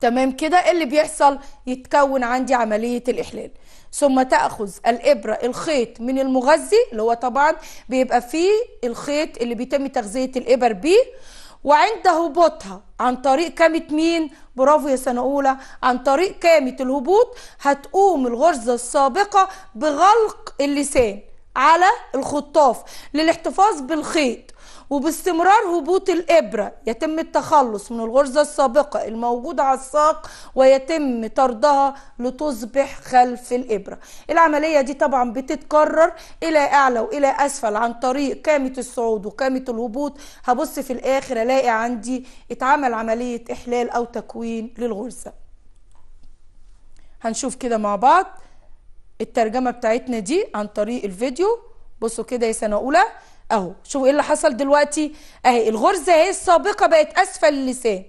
تمام كده اللي بيحصل يتكون عندي عمليه الاحلال ثم تأخذ الإبرة الخيط من المغذي اللي هو طبعا بيبقى فيه الخيط اللي بيتم تغذية الإبر بيه وعند هبوطها عن طريق كامة مين؟ برافو يا سنة أولى عن طريق كامة الهبوط هتقوم الغرزة السابقة بغلق اللسان على الخطاف للاحتفاظ بالخيط وباستمرار هبوط الإبرة يتم التخلص من الغرزة السابقة الموجودة على الساق ويتم طردها لتصبح خلف الإبرة العملية دي طبعا بتتكرر إلى أعلى وإلى أسفل عن طريق كامة الصعود وكامة الهبوط هبص في الآخر ألاقي عندي اتعمل عملية إحلال أو تكوين للغرزة هنشوف كده مع بعض الترجمة بتاعتنا دي عن طريق الفيديو بصوا كده يا سنة أولى اهو شوفوا ايه اللي حصل دلوقتي اهي الغرزه اهي السابقه بقت اسفل اللسان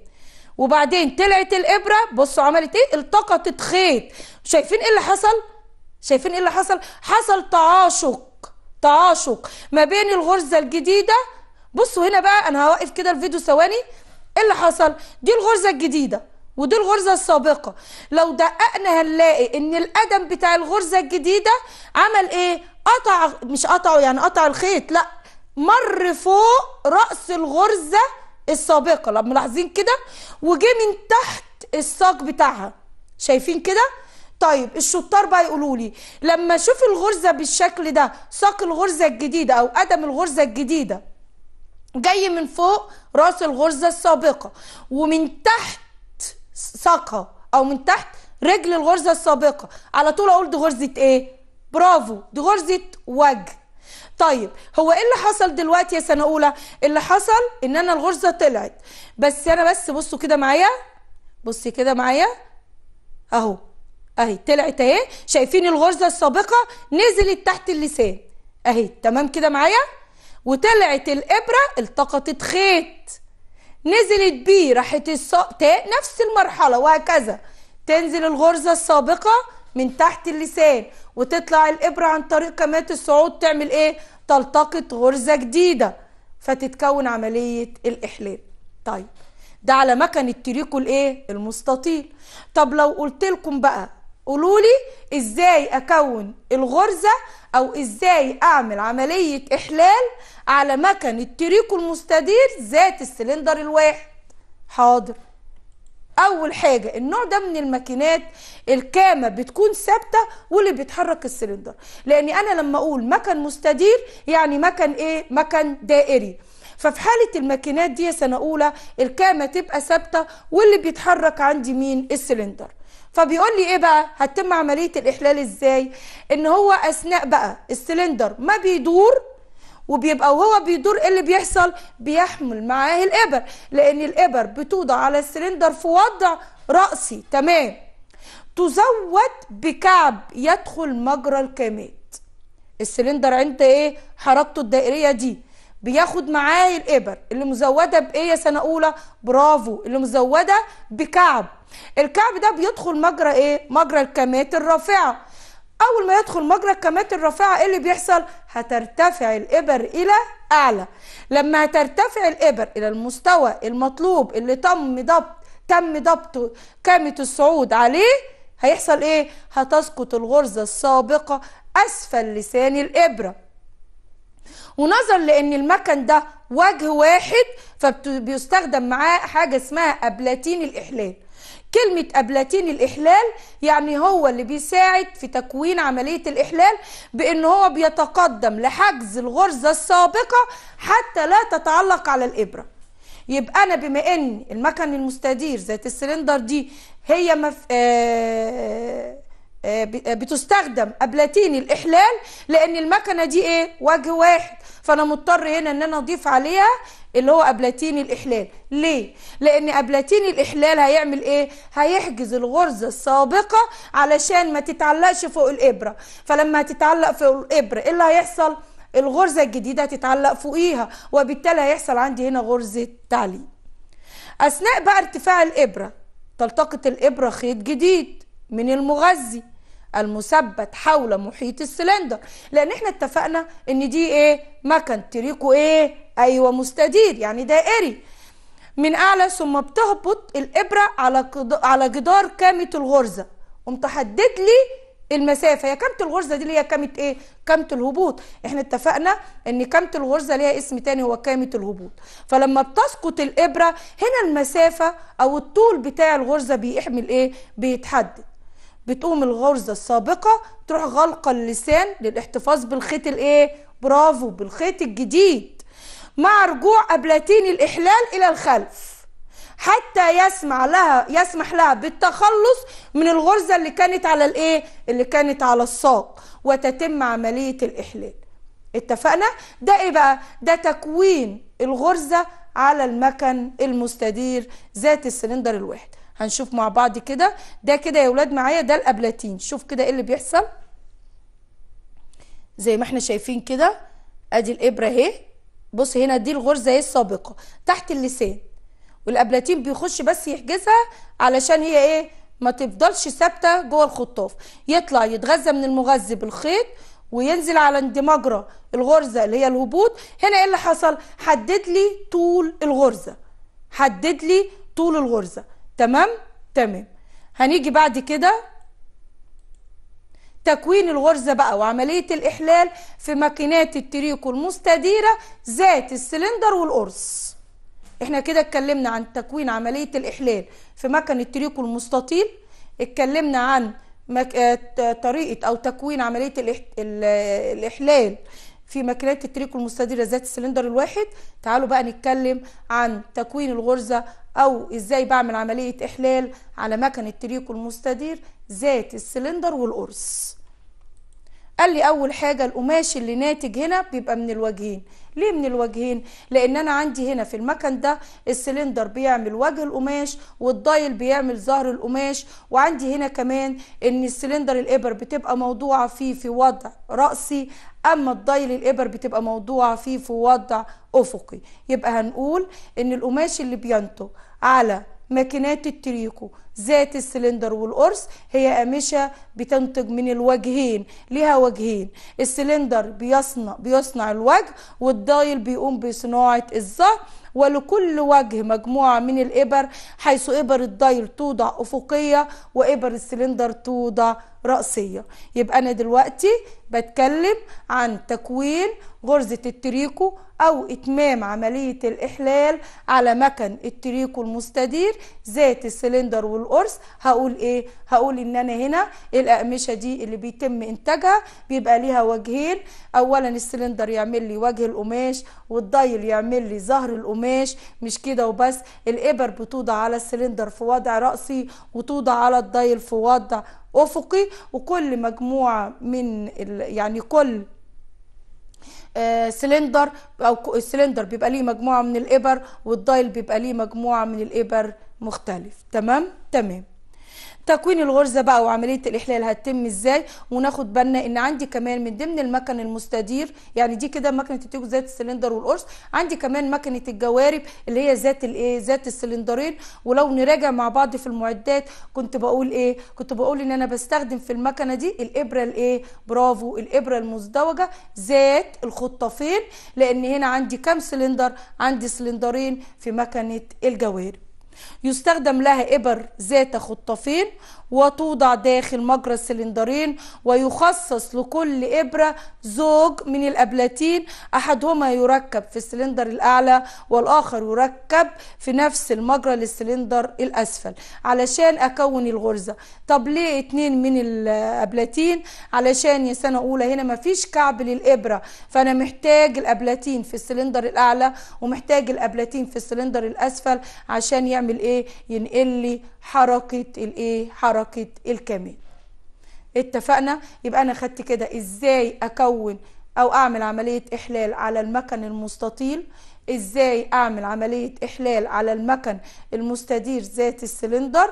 وبعدين طلعت الابره بصوا عملت ايه التقطت خيط شايفين ايه اللي حصل شايفين ايه اللي حصل حصل تعاشق تعاشق ما بين الغرزه الجديده بصوا هنا بقى انا هوقف كده الفيديو ثواني ايه اللي حصل دي الغرزه الجديده ودي الغرزة السابقة لو دققنا هنلاقي ان القدم بتاع الغرزة الجديدة عمل ايه قطع مش قطعه يعني قطع الخيط لا مر فوق راس الغرزه السابقه لما ملاحظين كده وجه من تحت الساق بتاعها شايفين كده طيب الشطار بقى يقولوا لي لما اشوف الغرزه بالشكل ده ساق الغرزه الجديده او قدم الغرزه الجديده جاي من فوق راس الغرزه السابقه ومن تحت ساقها او من تحت رجل الغرزه السابقه على طول اقول دي غرزه ايه برافو دي غرزه وجه طيب هو ايه اللي حصل دلوقتي يا سنه اولى اللي حصل ان انا الغرزه طلعت بس انا بس بصوا كده معايا بصي كده معايا اهو اهي طلعت اهي شايفين الغرزه السابقه نزلت تحت اللسان اهي تمام كده معايا وطلعت الابره التقطت خيط نزلت بيه راحت الص... نفس المرحله وهكذا تنزل الغرزه السابقه من تحت اللسان وتطلع الإبرة عن طريق كمات الصعود تعمل إيه؟ تلتقط غرزة جديدة فتتكون عملية الإحلال طيب ده على مكان التريكو الايه المستطيل طب لو قلت لكم بقى قولوا لي ازاي اكون الغرزه او ازاي اعمل عمليه احلال على مكان التريكو المستدير ذات السلندر الواحد حاضر اول حاجه النوع ده من الماكينات الكامه بتكون ثابته واللي بيتحرك السلندر لان انا لما اقول مكن مستدير يعني مكن ايه مكن دائري ففي حالة الماكينات دي سنة أولى الكامة تبقى ثابتة واللي بيتحرك عندي مين السلندر فبيقول لي ايه بقى هتتم عملية الإحلال ازاي ان هو أثناء بقى السلندر ما بيدور وبيبقى وهو بيدور ايه اللي بيحصل بيحمل معاه الابر لان الابر بتوضع على السلندر في وضع راسي تمام تزود بكعب يدخل مجرى الكامات السلندر عند ايه حركته الدائريه دي بياخد معاه الابر اللي مزوده بايه يا سنه اولى برافو اللي مزوده بكعب الكعب ده بيدخل مجرى ايه مجرى الكامات الرافعه اول ما يدخل مجرى الكمات الرافعه ايه اللي بيحصل هترتفع الابر الى اعلى لما هترتفع الابر الى المستوى المطلوب اللي تم ضبط تم ضبط كامه الصعود عليه هيحصل ايه هتسقط الغرزه السابقه اسفل لسان الابره ونظرا لان المكن ده وجه واحد فبيستخدم معاه حاجه اسمها ابلاتين الاحلال كلمة أبلاتين الإحلال يعني هو اللي بيساعد في تكوين عملية الإحلال بأن هو بيتقدم لحجز الغرزة السابقة حتى لا تتعلق على الإبرة يبقى أنا بما أن المكن المستدير ذات السلندر دي هي مف... آه آه، آه، بتستخدم ابلاتيني الاحلال لان المكنه دي ايه وجه واحد فانا مضطر هنا ان انا اضيف عليها اللي هو ابلاتيني الاحلال ليه لان ابلاتيني الاحلال هيعمل ايه هيحجز الغرزه السابقه علشان ما تتعلقش فوق الابره فلما هتتعلق فوق الابره ايه اللي هيحصل الغرزه الجديده هتتعلق فوقيها وبالتالي هيحصل عندي هنا غرزه تعليق اثناء بقى ارتفاع الابره تلتقط الابره خيط جديد من المغذي المثبت حول محيط السلندر لان احنا اتفقنا ان دي ايه مكن تريكو ايه ايوه مستدير يعني دائري من اعلى ثم بتهبط الابره على على جدار كامه الغرزه قمت حدد لي المسافه هي كامه الغرزه دي اللي هي كامه ايه كامه الهبوط احنا اتفقنا ان كامه الغرزه ليها اسم تاني هو كامه الهبوط فلما بتسقط الابره هنا المسافه او الطول بتاع الغرزه بيحمل ايه بيتحدد بتقوم الغرزه السابقه تروح غلقه اللسان للاحتفاظ بالخيط الايه برافو بالخيط الجديد مع رجوع ابلاتين الاحلال الى الخلف حتى يسمع لها يسمح لها بالتخلص من الغرزه اللي كانت على الايه اللي كانت على الساق وتتم عمليه الاحلال اتفقنا ده ايه بقى ده تكوين الغرزه على المكن المستدير ذات السلندر الواحد هنشوف مع بعض كده ده كده يا ولاد معايا ده الابلاتين شوف كده ايه اللي بيحصل زي ما احنا شايفين كده ادي الابره اهي بص هنا دي الغرزه ايه السابقه تحت اللسان والابلاتين بيخش بس يحجزها علشان هي ايه ما تفضلش ثابته جوه الخطاف يطلع يتغذى من المغذي بالخيط وينزل على اندماجرة الغرزة اللي هي الهبوط هنا ايه اللي حصل حدد لي طول الغرزة حدد لي طول الغرزة تمام تمام هنيجي بعد كده تكوين الغرزة بقى وعملية الإحلال في ماكينات التريكو المستديرة ذات السلندر والقرص احنا كده اتكلمنا عن تكوين عملية الإحلال في مكن التريكو المستطيل اتكلمنا عن آه، طريقة أو تكوين عملية الإحلال في ماكينات التريكو المستديره ذات السلندر الواحد تعالوا بقى نتكلم عن تكوين الغرزه او ازاي بعمل عمليه احلال على مكنه التريكو المستدير ذات السلندر والقرص قال لي اول حاجه القماش اللي ناتج هنا بيبقى من الوجهين ليه من الوجهين لان انا عندي هنا في المكن ده السلندر بيعمل وجه القماش والضايل بيعمل ظهر القماش وعندي هنا كمان ان السلندر الابر بتبقى موضوعه فيه في وضع راسي اما الضايل الابر بتبقى موضوعه فيه في وضع افقي يبقى هنقول ان القماش اللي بينتج على ماكينات التريكو ذات السلندر والقرص هي قامشة بتنتج من الوجهين ليها وجهين السلندر بيصنع بيصنع الوجه والدايل بيقوم بصناعة الظهر ولكل وجه مجموعة من الإبر حيث إبر الدايل توضع أفقية وإبر السلندر توضع رأسية يبقى أنا دلوقتي بتكلم عن تكوين غرزة التريكو أو إتمام عملية الإحلال على مكن التريكو المستدير ذات السلندر والقرص هقول إيه؟ هقول إن أنا هنا الأقمشة دي اللي بيتم إنتاجها بيبقى ليها وجهين أولا السلندر يعمل لي وجه القماش والضيل يعمل لي ظهر القماش مش كده وبس الإبر بتوضع على السلندر في وضع رأسي وتوضع على الضيل في وضع افقي وكل مجموعه من يعني كل آه، سلندر او السلندر بيبقى ليه مجموعه من الابر والدايل بيبقى ليه مجموعه من الابر مختلف تمام تمام تكوين الغرزه بقى وعمليه الاحلال هتتم ازاي وناخد بالنا ان عندي كمان من ضمن المكن المستدير يعني دي كده مكنه التيوب ذات السلندر والقرص عندي كمان مكنه الجوارب اللي هي ذات الايه ذات السلندرين ولو نراجع مع بعض في المعدات كنت بقول ايه كنت بقول ان انا بستخدم في المكنه دي الابره الايه برافو الابره المزدوجه ذات الخطافين لان هنا عندي كام سلندر عندي سلندرين في مكنه الجوارب يستخدم لها إبر ذات خطافين وتوضع داخل مجرى السلندرين ويخصص لكل إبرة زوج من الأبلاتين أحدهما يركب في السلندر الأعلى والآخر يركب في نفس المجرى للسلندر الأسفل علشان أكون الغرزة طب ليه اتنين من الأبلاتين علشان يا سنة أولى هنا مفيش كعب للإبرة فأنا محتاج الأبلاتين في السلندر الأعلى ومحتاج الأبلاتين في السلندر الأسفل عشان يعمل إيه ينقل لي حركة الإيه حركة حركة الكمال اتفقنا يبقى انا خدت كده ازاي اكون او اعمل عملية احلال على المكن المستطيل ازاي اعمل عملية احلال على المكن المستدير ذات السلندر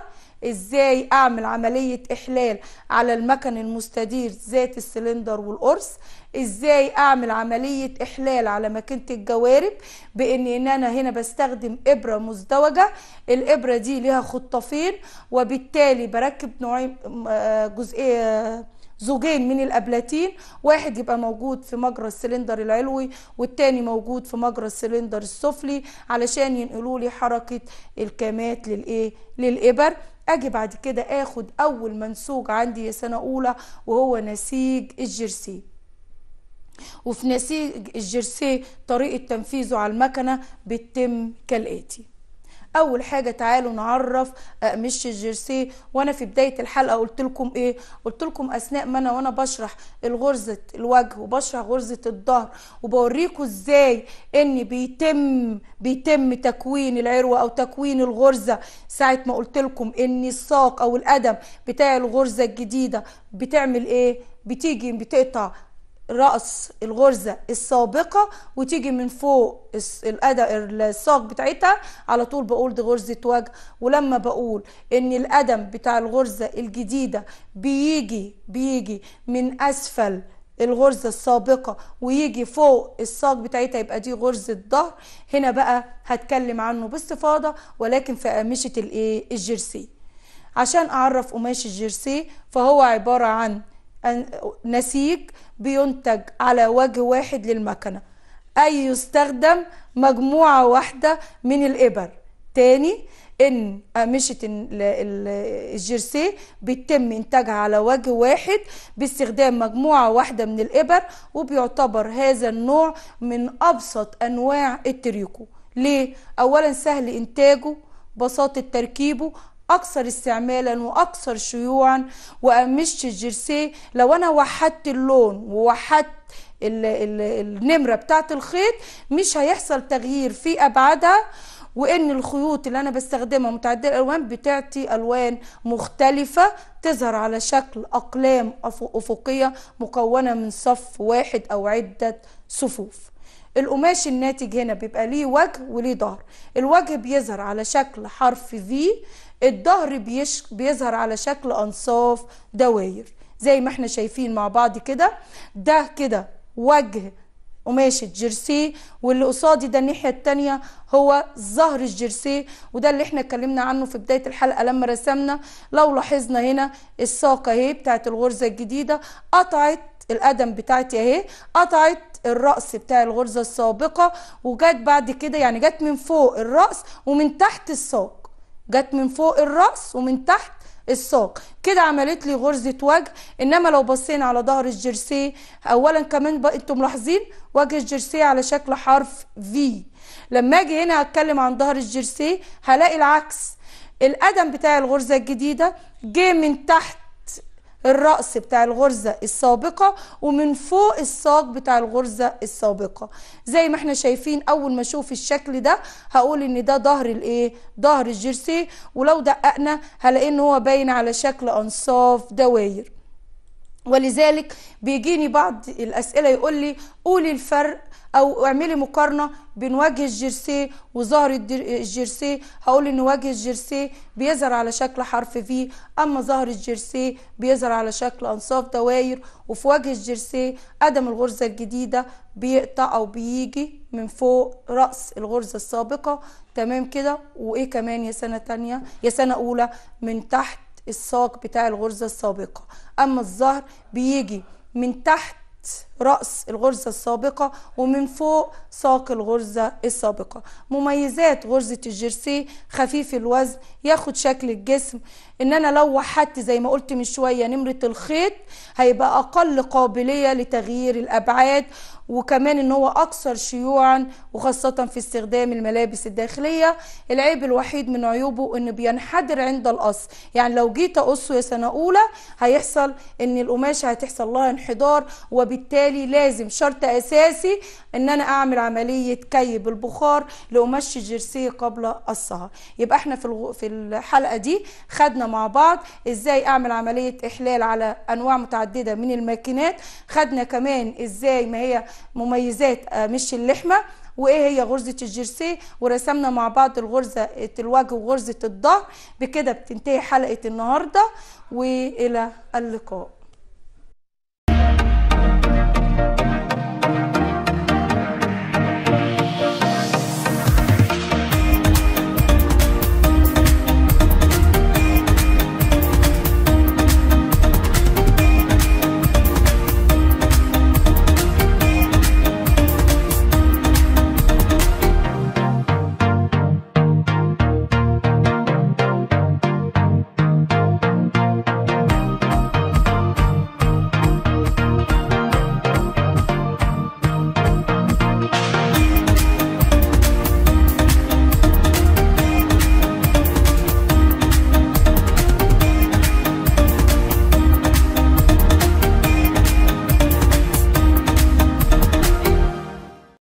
ازاي اعمل عملية احلال على المكن المستدير ذات السلندر والقرص ازاي اعمل عملية احلال على ماكينة الجوارب بان ان انا هنا بستخدم ابرة مزدوجة الابرة دي لها خطافين وبالتالي بركب نوعين آه، جزئية آه، زوجين من الابلاتين واحد يبقى موجود في مجرى السلندر العلوي والتاني موجود في مجرى السلندر السفلي علشان ينقلوا لي حركه الكامات للايه للابر اجي بعد كده اخد اول منسوج عندي يا سنه اولى وهو نسيج الجرسي وفي نسيج الجرسيه طريقه تنفيذه على المكنه بتتم كالاتي اول حاجه تعالوا نعرف آه، مش الجيرسي وانا في بدايه الحلقه قلت لكم ايه قلت لكم اثناء ما انا وانا بشرح الغرزه الوجه وبشرح غرزه الظهر وبوريكم ازاي ان بيتم بيتم تكوين العروه او تكوين الغرزه ساعه ما قلت لكم ان الساق او القدم بتاع الغرزه الجديده بتعمل ايه بتيجي بتقطع راس الغرزه السابقه وتيجي من فوق القدم الساق بتاعتها على طول بقول دي غرزه وجه ولما بقول ان القدم بتاع الغرزه الجديده بيجي بيجي من اسفل الغرزة السابقة ويجي فوق الساق بتاعتها يبقى دي غرزة ظهر هنا بقى هتكلم عنه باستفاضة ولكن في قمشه الايه الجيرسي عشان اعرف قماش الجيرسي فهو عبارة عن نسيج بينتج على وجه واحد للمكنة أي يستخدم مجموعة واحدة من الإبر تاني ان أمشة الجرسيه بيتم إنتاجها على وجه واحد باستخدام مجموعة واحدة من الإبر وبيعتبر هذا النوع من أبسط أنواع التريكو ليه؟ أولا سهل إنتاجه بساطة تركيبه اكثر استعمالا واكثر شيوعا وامشت الجرسي لو انا وحدت اللون ووحدت النمره بتاعت الخيط مش هيحصل تغيير في ابعادها وان الخيوط اللي انا بستخدمها متعدده الالوان بتعطي الوان مختلفه تظهر على شكل اقلام افقيه مكونه من صف واحد او عده صفوف القماش الناتج هنا بيبقى ليه وجه وليه ظهر الوجه بيظهر على شكل حرف في الظهر بيظهر على شكل أنصاف دواير زي ما احنا شايفين مع بعض كده ده كده وجه قماش الجيرسيه واللي قصادي ده الناحيه التانية هو ظهر الجيرسيه وده اللي احنا اتكلمنا عنه في بدايه الحلقه لما رسمنا لو لاحظنا هنا الساقه اهي بتاعت الغرزه الجديده قطعت القدم بتاعتي اهي قطعت الرأس بتاع الغرزة السابقة وجت بعد كده يعني جت من فوق الرأس ومن تحت الساق جت من فوق الراس ومن تحت الساق كده عملت لي غرزه وجه انما لو بصينا على ظهر الجرسيه اولا كمان بقى انتم ملاحظين وجه الجرسيه على شكل حرف في لما اجي هنا اتكلم عن ظهر الجرسيه هلاقي العكس القدم بتاع الغرزه الجديده جه من تحت الرأس بتاع الغرزة السابقة ومن فوق الساق بتاع الغرزة السابقة زي ما احنا شايفين اول ما اشوف الشكل ده هقول ان ده ظهر الايه ظهر الجيرسي ولو دققنا هلاقي ان هو باين على شكل انصاف دواير ولذلك بيجيني بعض الاسئله يقول لي قولي الفرق او اعملي مقارنه بين وجه الجرسي وظهر الجرسي هقول ان وجه الجرسي بيظهر على شكل حرف في اما ظهر الجرسي بيظهر على شكل انصاف دواير وفي وجه الجرسي قدم الغرزه الجديده بيقطع او بيجي من فوق راس الغرزه السابقه تمام كده وايه كمان يا سنه تانية يا سنه اولى من تحت الساق بتاع الغرزه السابقه اما الظهر بيجي من تحت رأس الغرزة السابقة ومن فوق ساق الغرزة السابقة مميزات غرزة الجيرسي خفيف الوزن ياخد شكل الجسم ان انا لو وحدت زي ما قلت من شوية نمرة الخيط هيبقى اقل قابلية لتغيير الابعاد وكمان ان هو اكثر شيوعا وخاصة في استخدام الملابس الداخلية العيب الوحيد من عيوبه انه بينحدر عند القص يعني لو جيت اقصه يا سنة اولى هيحصل ان القماشة هتحصل لها انحدار وبالتالي وبالتالي لازم شرط اساسي ان انا اعمل عمليه كي بالبخار لقماش الجرسيه قبل السهر يبقى احنا في في الحلقه دي خدنا مع بعض ازاي اعمل عمليه احلال على انواع متعدده من الماكينات خدنا كمان ازاي ما هي مميزات آه، مش اللحمه وايه هي غرزه الجرسيه ورسمنا مع بعض الغرزه الوجه وغرزه الظهر بكده بتنتهي حلقه النهارده والى اللقاء